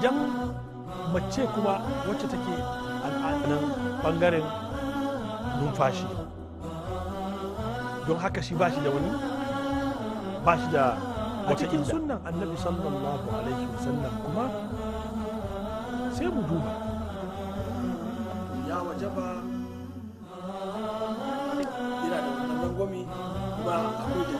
idan mace kuma wacce take al'adunan bangaren numfashi don haka shi ba shi da wani ba shi da a cikin sunan annabi sallallahu alaihi wasallam kuma sai mu duba ya waje ba yana da wani gwami ba a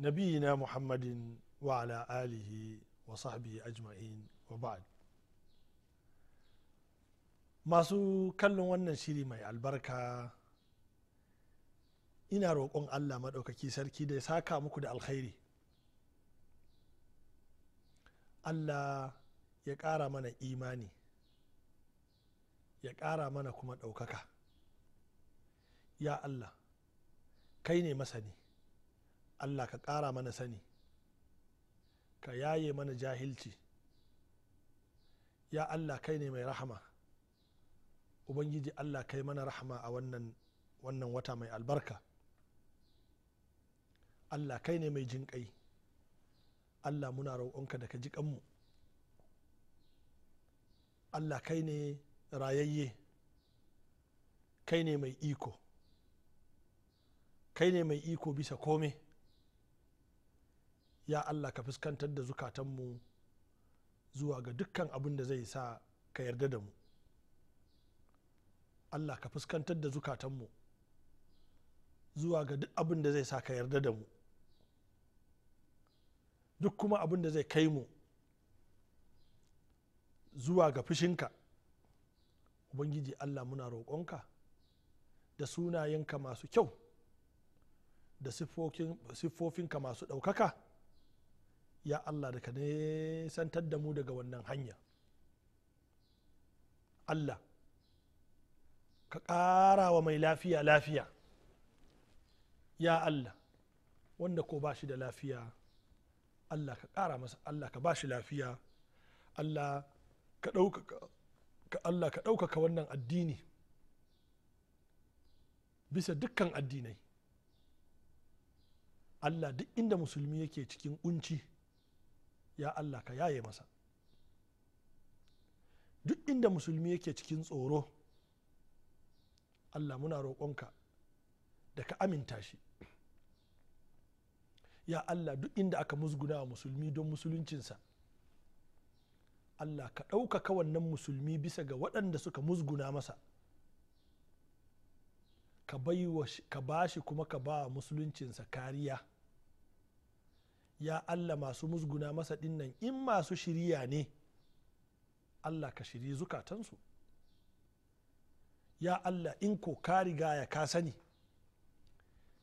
نبينا محمد وعلى آله وصحبه أجمعين وبعد masu kallon wannan shiri mai albarka ina roƙon allah maɗaukaki sarki da ya saka muku da alkhairi allah ya ƙara mana imani ya ƙara mana kuma ɗaukaka ya allah kai ne masani allah ka ƙara mana sani ka yaye mana jahilci ya allah kai ne mai rahama ubangiji allah kai mana rahama a wannan wannan wata mai albarka allah kai ne mai jinƙai allah muna roƙonka da ka ji kanmu allah kai ne rayayye kai ne mai iko kai ne mai iko bisa komai? ya allah ka fuskantar da zukatanmu zuwa ga dukkan abin da zai sa ka yarda da mu allah ka fuskantar da zukatanmu zuwa ga duk abin da zai sa ka yarda da mu duk kuma abin da zai kai mu zuwa ga fushinka ubangiji allah muna roƙonka da sunayenka masu kyau da siffofinka masu ɗaukaka ya allah da ka nesantar da mu daga wannan hanya allah ka ƙara wa mai lafiya lafiya ya allah wanda ko ba shi da lafiya allah ka ƙara masa allah ka ba shi lafiya allah ka ɗaukaka allah ka ɗaukaka wannan addini bisa dukkan addinai allah duk inda musulmi yake cikin kunci ya allah ka yaye masa duk inda musulmi yake cikin tsoro allah muna roƙonka da ka aminta shi ya allah duk inda aka musguna wa musulmi don musuluncinsa allah ka ɗaukaka wannan musulmi bisa ga waɗanda suka musguna masa ka ba shi kuma ka ba musuluncinsa kariya ya allah masu musguna masa dinnan in masu shirya ne allah ka shiri zukatansu ya allah in ko ka riga ya ka sani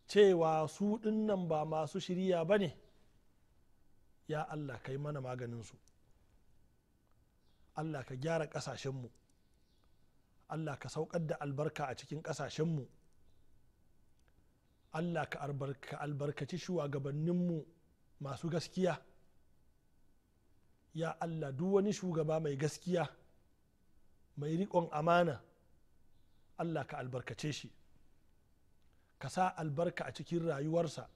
cewa su dinnan ba masu shirya ba ne ya allah kai mana maganinsu allah ka gyara ƙasashenmu allah ka saukar da albarka a cikin ƙasashenmu allah ka albarkaci shugabanninmu masu gaskiya ya allah duk wani shugaba mai gaskiya mai riƙon amana allah ka albarkace shi ka sa albarka a cikin rayuwarsa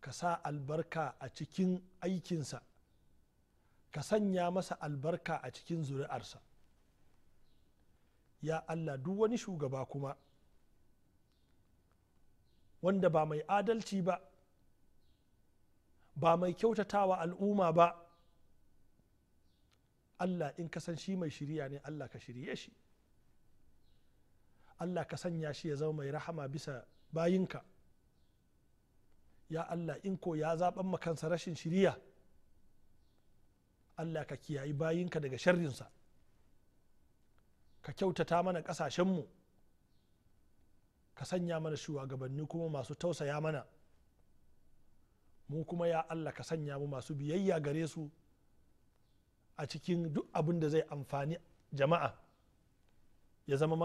ka sa albarka a cikin aikinsa ka sanya masa albarka a cikin zuri'arsa ya allah duk wani shugaba kuma wanda ba mai adalci ba ba mai kyautatawa al'umma ba allah in ka san shi mai shirya ne allah ka shirye shi allah ka sanya shi ya zama mai rahama bisa bayinka ya allah in ko ya zaɓan makansa rashin shirya allah ka kiyayi bayinka daga sharrinsa ka kyautata mana ƙasashenmu ka sanya mana shugabanni kuma masu tausaya mana mu kuma ya allah ka sanya mu masu biyayya gare su a cikin duk abin da zai amfani jama'a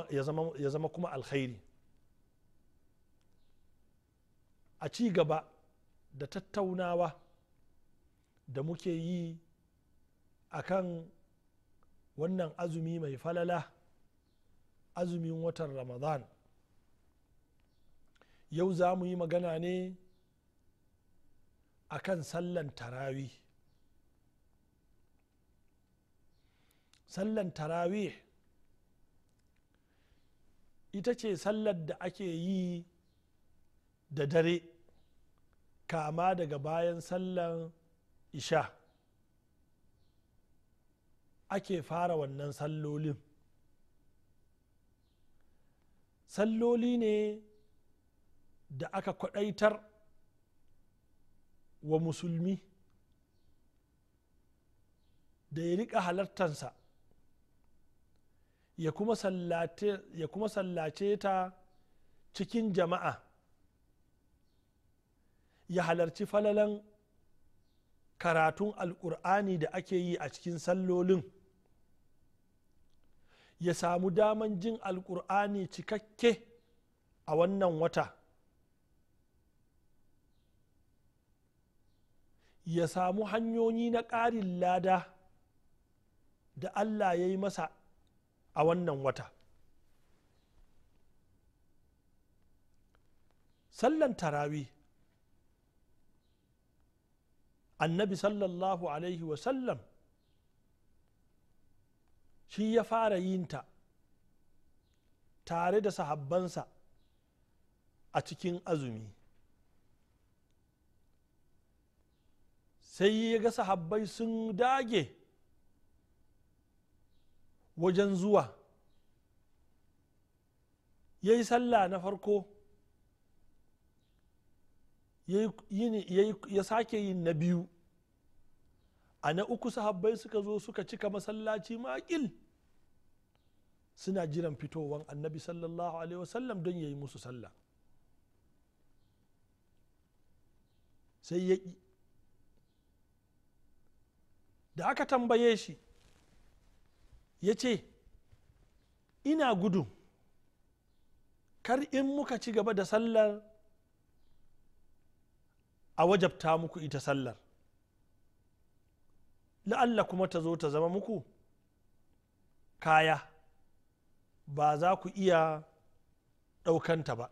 ya zama kuma alkhairi a ci gaba da tattaunawa da muke yi a kan wannan azumi mai falala azumin watan ramadan yau za mu yi magana ne a kan sallan tarawi sallan tarawi ita ce sallar da ake yi da dare kama daga bayan sallan isha ake fara wannan sallolin salloli ne da aka kwadaitar wa musulmi da ya riƙa halartansa ya kuma sallace ta cikin jama'a ya halarci falalan karatun Alƙur'ani da ake yi a cikin sallolin ya samu daman jin Alƙur'ani cikakke a wannan wata ya samu hanyoyi na ƙarin lada da allah ya yi masa a wannan wata sallan tarawi annabi sallallahu alaihi wasallam shi ya fara yinta tare da sahabbansa a cikin azumi sai ya ga sahabbai sun dage wajen zuwa ya yi sallah na farko ya sake yin na biyu a na uku sahabbai suka zo suka cika masallaci makil suna jiran fitowan annabi sallallahu alaihi wasallam don ya yi musu sallah sai da aka tambaye shi ya ce ina gudun kar in muka ci gaba da sallar a wajabta muku ita sallar la'alla kuma ta zo ta zama muku kaya ba za ku iya ɗaukanta ba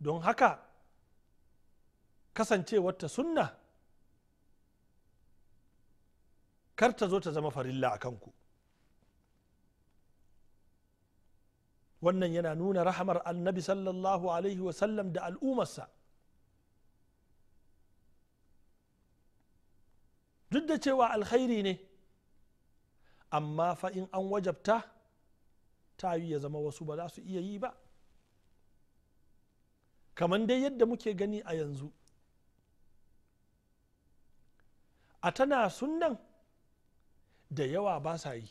don haka kasancewarta sunna kar ta zo ta zama farilla a kanku wannan yana nuna rahamar annabi sallallahu alaihi wasallam da al'ummarsa duk da cewa alkhairi ne amma fa in an wajabta ta yi ya zama wasu ba za su iya yi ba kamar dai yadda muke gani a yanzu a tana sunan da yawa ba sa yi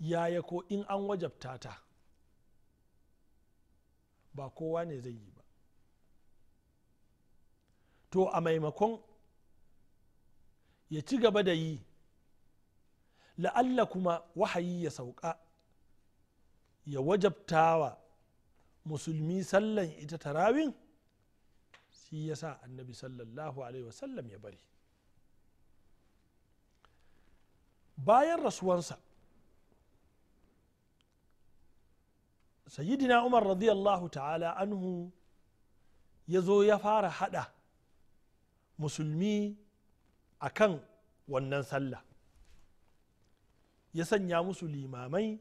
yaya ko in an wajabta ta ba kowa ne zai yi ba to a maimakon ya ci gaba da yi la'alla kuma wahayi ya sauka ya wajabtawa musulmi sallan ita tarawin shi ya sa annabi sallallahu alaihi wasallam ya bari bayan rasuwansa sayyidina umar radiyallahu ta'ala anhu ya zo ya fara hada musulmi a kan wannan sallah ya sanya musu limamai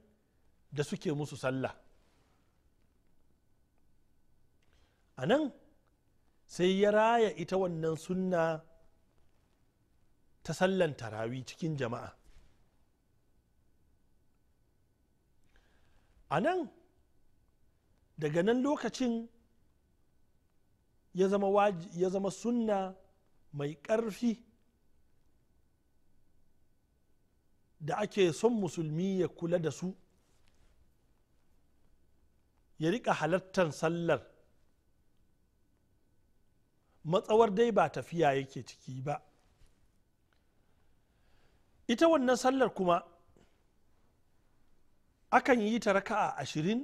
da suke musu sallah a nan sai ya raya ita wannan sunna ta sallan tarawi cikin jama'a a nan daga nan lokacin ya zama sunna mai ƙarfi da ake son musulmi ya kula da su ya riƙa halartar sallar matsawar dai ba tafiya yake ciki ba ita wannan sallar kuma akan yi ta raka'a ashirin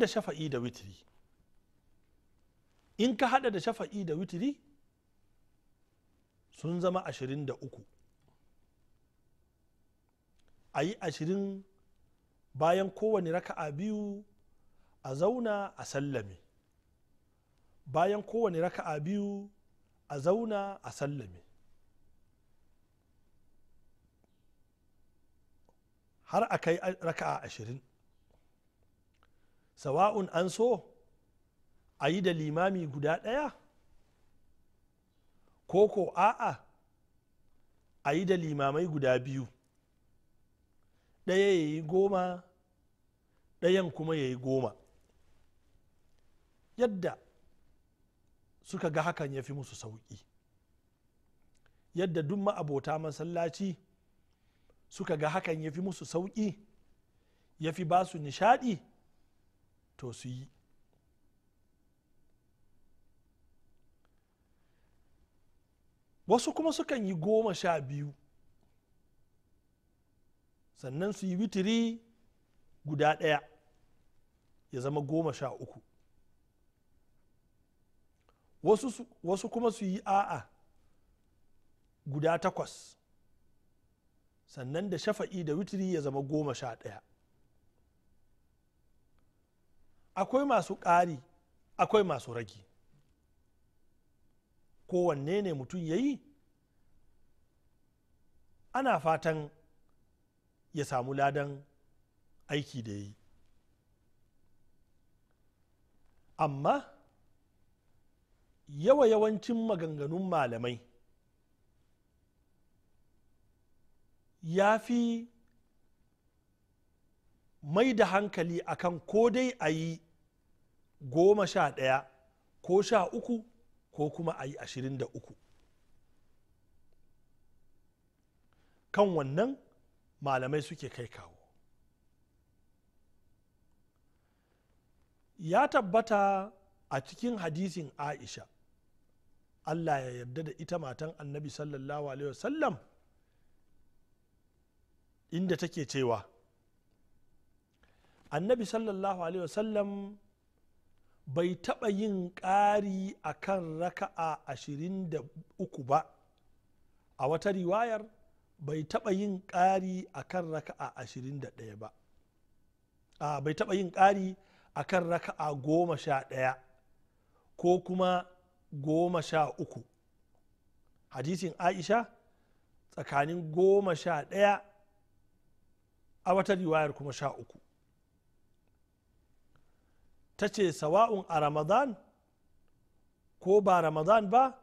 da shafa'i da witiri in ka hada da shafa'i da witiri sun zama ashirin da uku a yi ashirin bayan kowane raka'a biyu a zauna a sallame bayan kowane raka'a biyu a zauna a sallame har a kai raka'a ashirin sawa'un an so a yi da limami guda ɗaya ko ko a'a a yi da limamai guda biyu ɗaya ya yi goma ɗayan kuma ya yi goma yadda suka ga hakan ya fi musu sauƙi yadda duk ma'abota masallaci suka ga hakan ya fi musu sauƙi ya fi ba su nishaɗi to su yi wasu kuma sukan yi goma sha biyu sannan su yi witiri guda ɗaya ya zama goma sha uku wasu, wasu kuma su yi a'a guda takwas sannan da shafa'i da witiri ya zama goma sha ɗaya akwai masu ƙari akwai masu ragi kowanne ne mutum ya yi ana fatan ya samu ladan aiki da ya yi amma yawa yawancin maganganun malamai ya fi mai da hankali akan ko dai a yi goma sha ɗaya ko sha uku ko kuma a yi ashirin da uku kan wannan malamai suke kai kawo ya tabbata a cikin hadisin aisha allah ya yarda da ita matan annabi sallallahu alaihi wasallam inda take cewa annabi sallallahu alaihi wasallam bai taɓa yin ƙari a kan raka'a ashirin da uku ba a wata riwayar bai taɓa yin ƙari a kan raka'a ashirin da ɗaya ba a bai taɓa yin ƙari a kan raka'a goma sha ɗaya ko kuma goma sha uku hadisin aisha tsakanin goma sha ɗaya a wata riwayar kuma sha uku ta ce sawa'un a ramadan ko ba ramadan ba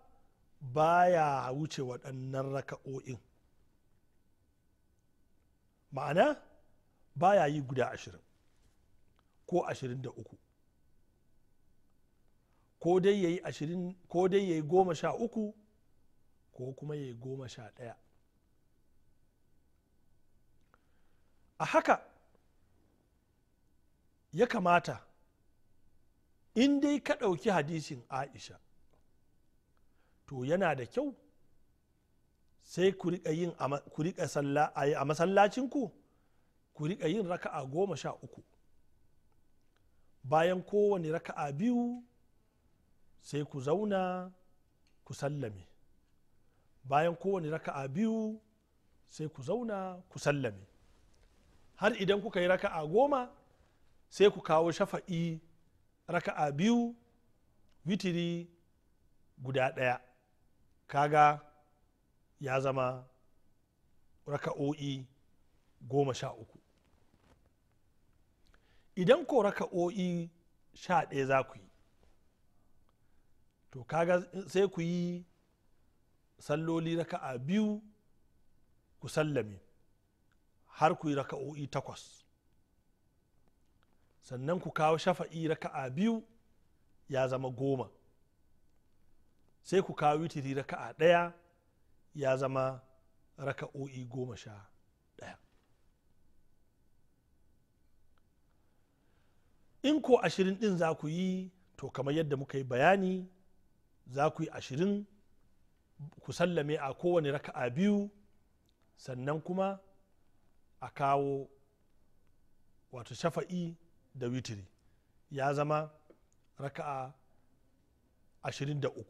baya wuce waɗannan raka'o'in ma'ana ba ya yi guda ashirin ko ashirin da uku ko dai ya yi goma sha uku ko kuma ya yi goma sha ɗaya a haka ya kamata in dai ka ɗauki hadisin aisha to yana da kyau sai ku riƙa a masallacinku ku riƙa yin raka'a goma sha uku bayan kowane raka'a biyu sai ku zauna ku sallame bayan kowane raka'a biyu sai ku zauna ku sallame har idan kuka yi raka'a goma sai ku kawo shafa'i raka'a biyu witiri guda ɗaya kaga ya zama raka'o'i goma sha uku idan ko raka'o'i sha ɗaya za ku yi to kaga sai ku yi salloli raka'a biyu ku sallame har ku yi raka'o'i takwas sannan ku kawo shafa'i raka'a biyu ya zama goma sai ku kawo witiri raka'a ɗaya ya zama raka'o'i goma sha ɗaya in ko ashirin ɗin za ku yi to kamar yadda muka yi bayani za ku yi ashirin ku sallame a kowane raka'a biyu sannan kuma a kawo wato shafa'i da witiri ya zama raka'a 23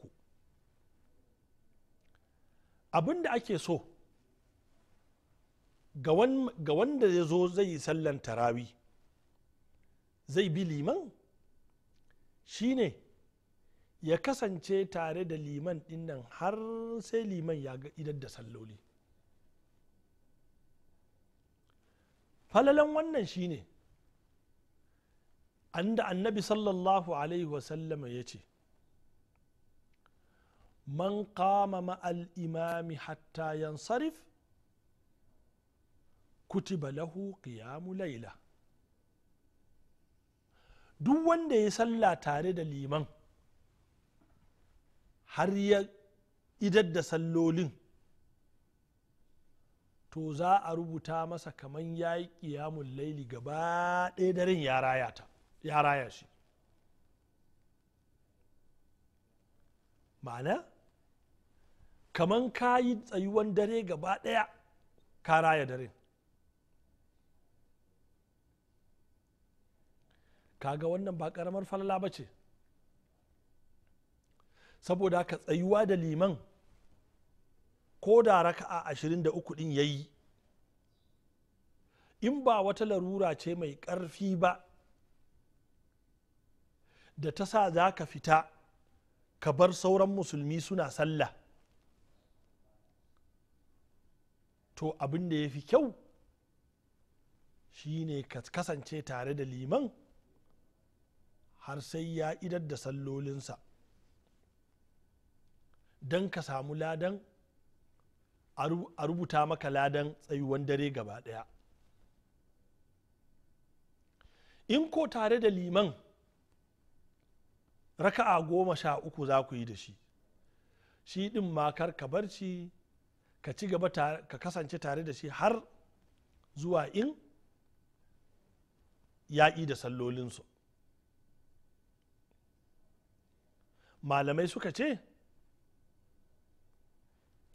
abin da ake so ga wanda ya zo zai yi sallan tarawi zai bi liman shi ne ya kasance tare da liman dinnan har sai liman ya ga idar da salloli falalan wannan shine an da annabi sallallahu alaihi wasallama ya ce man kama ma'al imami hatta sarif kutiba lahu qiyamu laila duk wanda ya sallah tare da liman har ya idar da sallolin to za a rubuta masa kamar ya yi ƙiyamun laili gaba ɗaya ya raya shi ma'ana kamar ka yi tsayuwan dare gaba ɗaya ka raya dare kaga wannan ba ƙaramar falala ba ce saboda ka tsayuwa da liman ko da raka'a ashirin da ɗin din yi, in ba wata larura ce mai ƙarfi ba da ta sa za ka fita ka bar sauran musulmi suna sallah to abin da ya fi kyau shine ka kasance tare da liman har sai ya idar da sallolinsa don ka samu ladan a rubuta maka ladan tsayuwan dare gaba ɗaya in ko tare da liman raka'a goma sha uku za ku yi da shi shi ɗin makar ka barci ka ci gaba ka kasance tare da shi har zuwa in yaƙi da sallolinsu malamai suka ce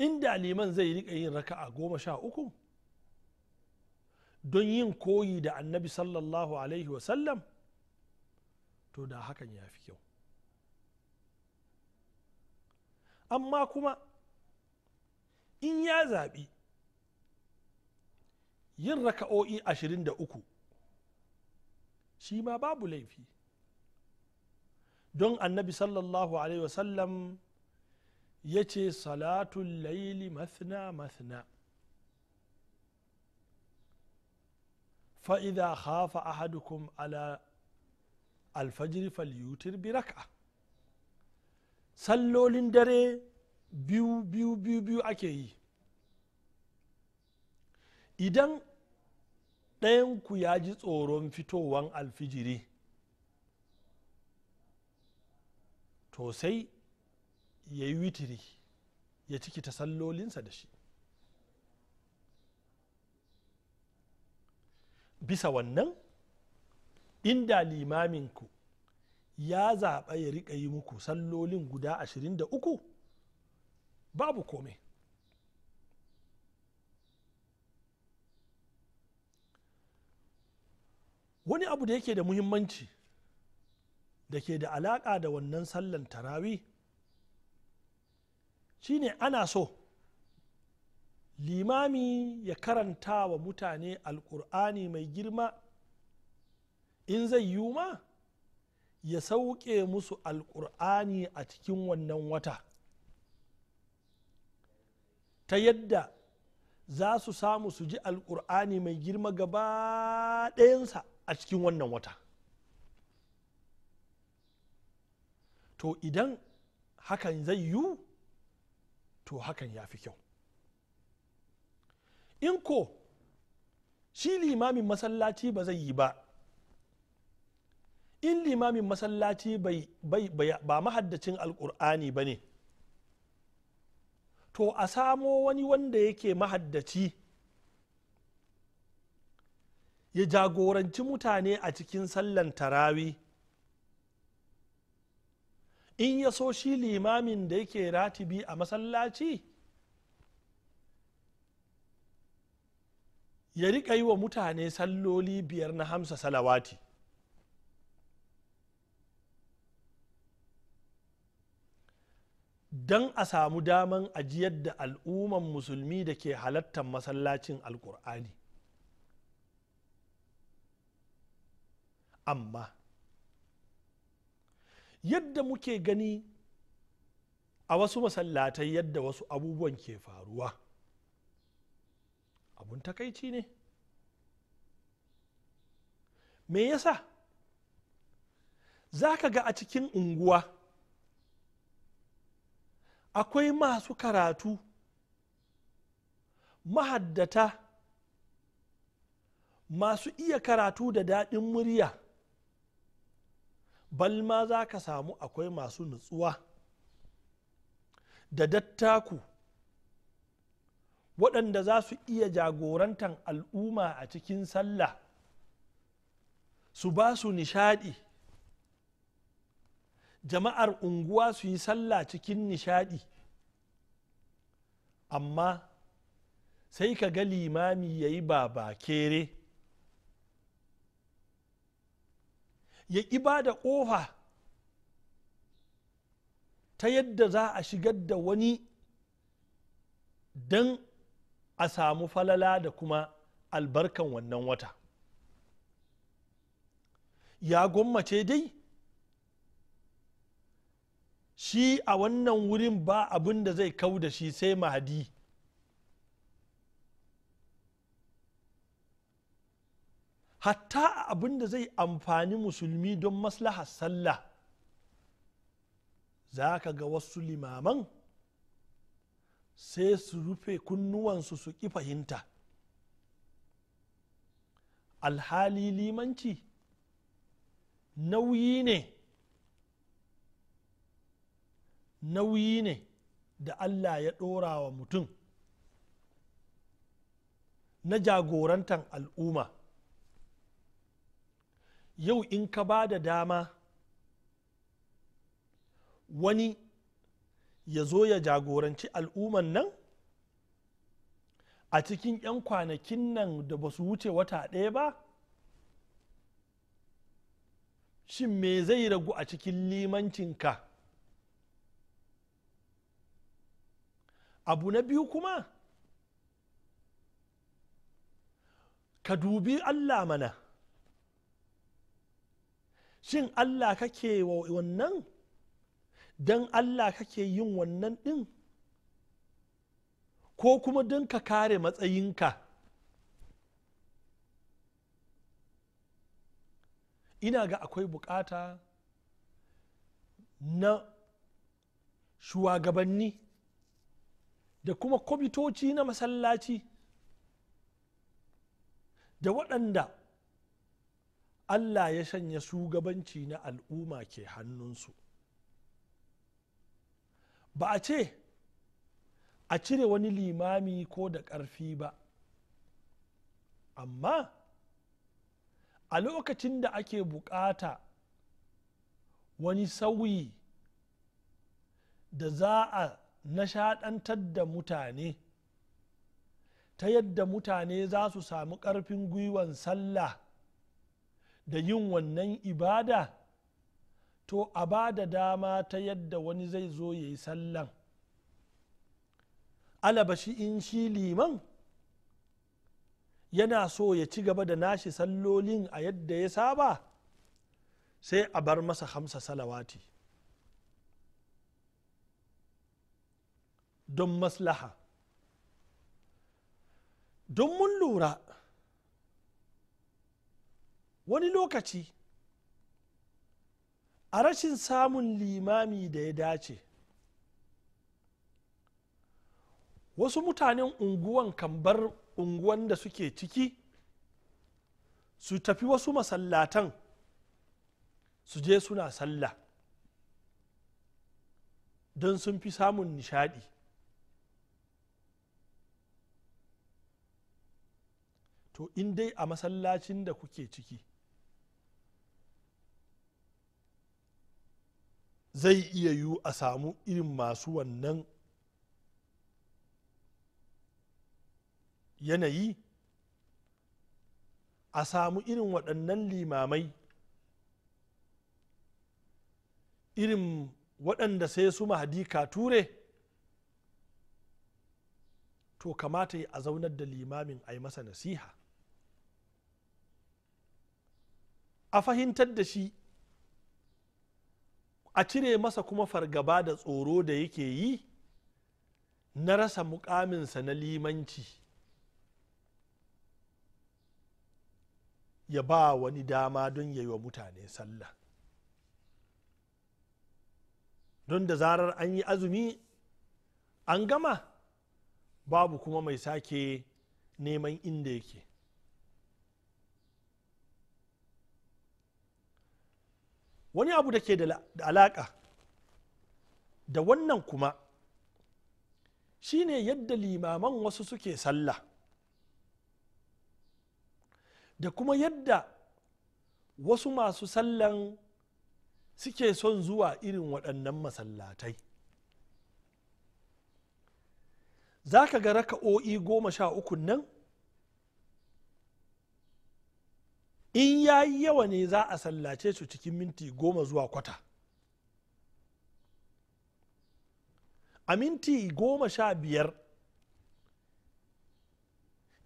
inda liman zai rika yin raka'a goma sha uku don yin koyi da annabi sallallahu alaihi wasallam to da hakan ya fi kyau amma kuma in ya zaɓi yin raka'o'i ashirin da uku shi ma babu laifi don annabi sallallahu alaihi wasallam ya ce salatun laili mathna mathna fa'ida hafa ahadukum ala alfajiri falyutir bi sallolin dare biyu biyu biyu biyu ake yi idan ɗayan ku ya ji tsoron fitowan alfijiri to sai ya yi witiri ya ciki ta sallolinsa da shi bisa wannan inda limaminku ya zaɓa ya riƙa yi muku sallolin guda ashirin da uku babu komai wani abu da yake da muhimmanci da ke da alaƙa da wannan sallan tarawi shine ana so limami ya karanta wa mutane alkur'ani mai girma in zai yiwu ma ya sauke musu alkur'ani a cikin wannan wata ta yadda za su samu su ji alkur'ani mai girma gaba ɗayansa a cikin wannan wata to idan hakan zai yiwu to hakan ya fi kyau in ko shi limamin masallaci ba zai yi ba in limamin masallaci ba mahaddacin alkur'ani ba ne to a samo wani wanda yake mahaddaci ya jagoranci mutane a cikin sallan tarawi in ya so shi limamin da yake ratibi a masallaci ya riƙa yi wa mutane salloli biyar na hamsa salawati don a samu daman ajiyar da al'umman musulmi da ke halattar masallacin alkur'ani amma yadda muke gani a wasu masallatai yadda wasu abubuwan ke faruwa abun takaici ne me yasa za ka ga a cikin unguwa akwai masu karatu mahaddata masu iya karatu da daɗin murya balma za ka samu akwai masu nutsuwa da dattaku waɗanda za su iya jagorantar al'umma a cikin sallah su ba su nishaɗi jama'ar unguwa su yi sallah cikin nishaɗi amma sai ka ga limami ya yi ba kere ya ibada ƙofa ta yadda za a shigar da wani don a samu falala da kuma albarkan wannan wata ya gwammace dai shi a wannan wurin ba abin da zai kau da shi sai mahadi hatta abin da zai amfani musulmi don maslahar sallah za ka ga wasu limaman sai su rufe kunnuwansu su ƙi fahimta alhali limanci nauyi ne nauyi ne da allah ya ɗora wa mutum na jagorantar al'umma yau in ka ba da dama wani ya zo ya jagoranci al'umman nan a cikin 'yan kwanakin nan da ba su wuce wata ɗaya ba shin me zai ragu a cikin limancinka abu na biyu kuma ka dubi allah mana shin allah kake wa wannan don allah kake yin wannan ɗin ko kuma don ka kare matsayinka ina ga akwai bukata na shugabanni da kuma kwamitoci na masallaci da waɗanda allah ya shanya shugabanci na al'umma ke hannunsu ba a ce a cire wani limami ko da ƙarfi ba amma a lokacin da ake buƙata wani sauyi da za a nashaɗantar da mutane ta yadda mutane za su samu ƙarfin gwiwan sallah da yin wannan ibada to a ba da dama ta yadda wani zai zo ya yi sallan alabashi in shi liman yana so ya ci gaba da nashi sallolin a yadda ya saba sai a bar masa hamsa salawati don maslaha don mun lura wani lokaci a rashin samun limami da ya dace wasu mutanen unguwan kan bar unguwan da suke ciki su tafi wasu masallatan su je suna sallah don sun fi samun nishadi to in dai a masallacin da kuke ciki zai iya yiwu a samu irin masu wannan yanayi a samu irin waɗannan limamai irin waɗanda sai su mahadi ture to kamata yi a zaunar da limamin a yi masa nasiha a fahimtar da shi a cire masa kuma fargaba da tsoro da yake yi na rasa mukaminsa na limanci ya ba wani dama don ya yi wa mutane sallah don da zarar an yi azumi an gama babu kuma mai sake neman inda yake wani abu da ke da alaƙa da wannan kuma shine yadda limaman wasu suke sallah da kuma yadda wasu masu sallan suke son zuwa irin waɗannan masallatai za ka ga raka'o'i goma sha uku nan in ya yi yawa ne za a sallace su cikin minti goma zuwa kwata a minti goma sha biyar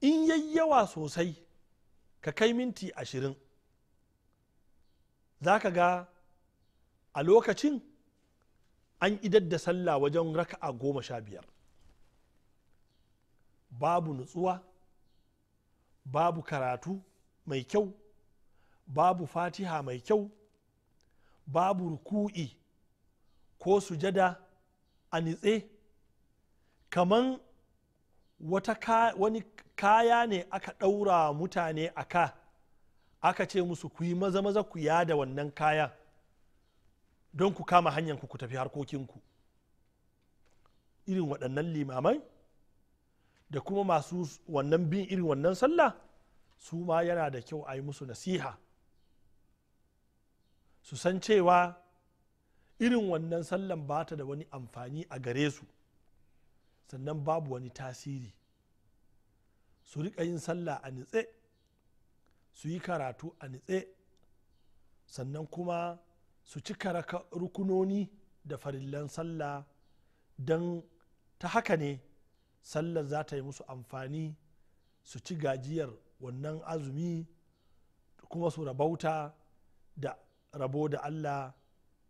in yi yawa sosai ka kai minti ashirin za ka ga a lokacin an idar da sallah wajen raka a goma sha biyar babu nutsuwa babu karatu mai kyau babu fatiha mai kyau babu ruku'i ko sujada a nitse kaman wata ka, wani kaya ne aka ɗaura mutane a ka aka ce musu ku yi maza maza ku yada wannan kaya don ku kama hanyar ku tafi harkokinku irin waɗannan limamai da kuma masu wannan bin irin wannan sallah su ma yana da kyau a yi musu nasiha su san cewa irin wannan sallan ba ta da wani amfani a gare su sannan babu wani tasiri su riƙa yin sallah a nitse su yi karatu a nitse sannan kuma su cika rukunoni da farillan sallah don ta haka ne sallar za ta yi musu amfani su ci gajiyar wannan azumi kuma su rabauta da rabo da allah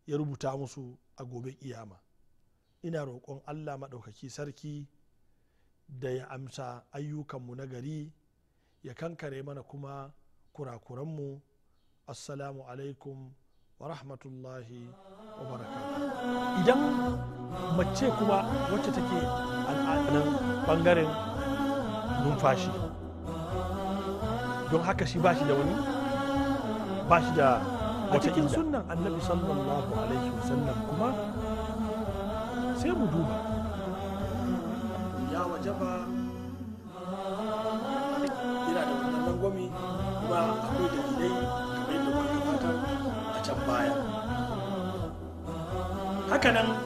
ya rubuta musu a gobe kiyama ina roƙon allah maɗaukaki sarki da ya amsa ayyukanmu na gari ya kankare mana kuma kurakuranmu assalamu alaikum wa rahmatullahi wa baraka. idan mace kuma wacce take al'adunan bangaren numfashi don haka shi ba shi da wani ba shi da a cikin sunan annabi sallallahu alaihi wasallam kuma sai mu duba ya waje ba yana da wannan langwami kuma akwai dalilai kamar yadda muka gabatar a can baya hakanan